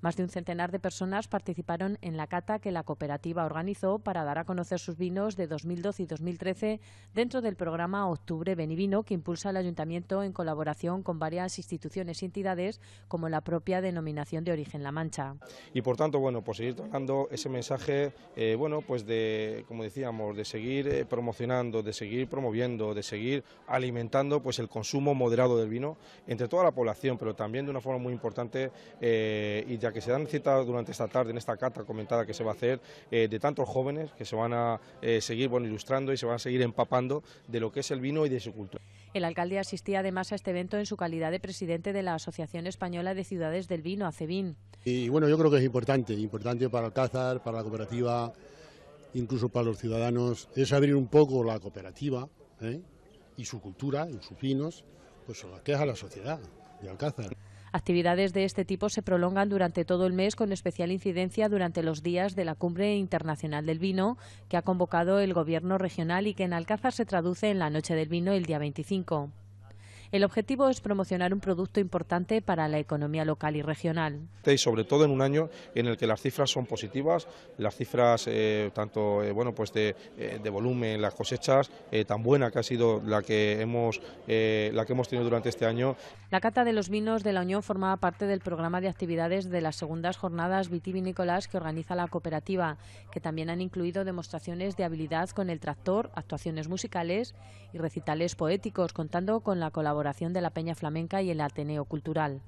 Más de un centenar de personas participaron en la cata que la cooperativa organizó para dar a conocer sus vinos de 2012 y 2013 dentro del programa Octubre Benivino que impulsa el Ayuntamiento en colaboración con varias instituciones y entidades como la propia denominación de origen La Mancha. Y por tanto, bueno, pues seguir tocando ese mensaje, eh, bueno, pues de, como decíamos, de seguir eh, promocionando, de seguir promoviendo, de seguir alimentando pues el consumo moderado del vino entre toda la población, pero también de una forma muy importante eh, y de que se dan cita durante esta tarde, en esta carta comentada que se va a hacer, eh, de tantos jóvenes que se van a eh, seguir ilustrando y se van a seguir empapando de lo que es el vino y de su cultura. El alcalde asistía además a este evento en su calidad de presidente de la Asociación Española de Ciudades del Vino, ACEBIN. Y bueno, yo creo que es importante, importante para Alcázar, para la cooperativa, incluso para los ciudadanos, es abrir un poco la cooperativa ¿eh? y su cultura, y sus vinos, pues que es a la sociedad de Alcázar. Actividades de este tipo se prolongan durante todo el mes con especial incidencia durante los días de la Cumbre Internacional del Vino que ha convocado el Gobierno regional y que en Alcázar se traduce en la Noche del Vino el día 25. El objetivo es promocionar un producto importante para la economía local y regional. Y sobre todo en un año en el que las cifras son positivas, las cifras eh, tanto eh, bueno, pues de, eh, de, volumen, las cosechas, tan buena que ha sido la que, hemos, la que hemos tenido durante este año. La cata de los vinos de la Unión formaba parte del programa de actividades de las segundas jornadas vitivinícolas que organiza la cooperativa, que también han incluido demostraciones de habilidad con el tractor, actuaciones musicales y recitales poéticos, contando con la colaboración de la Peña Flamenca y el Ateneo Cultural.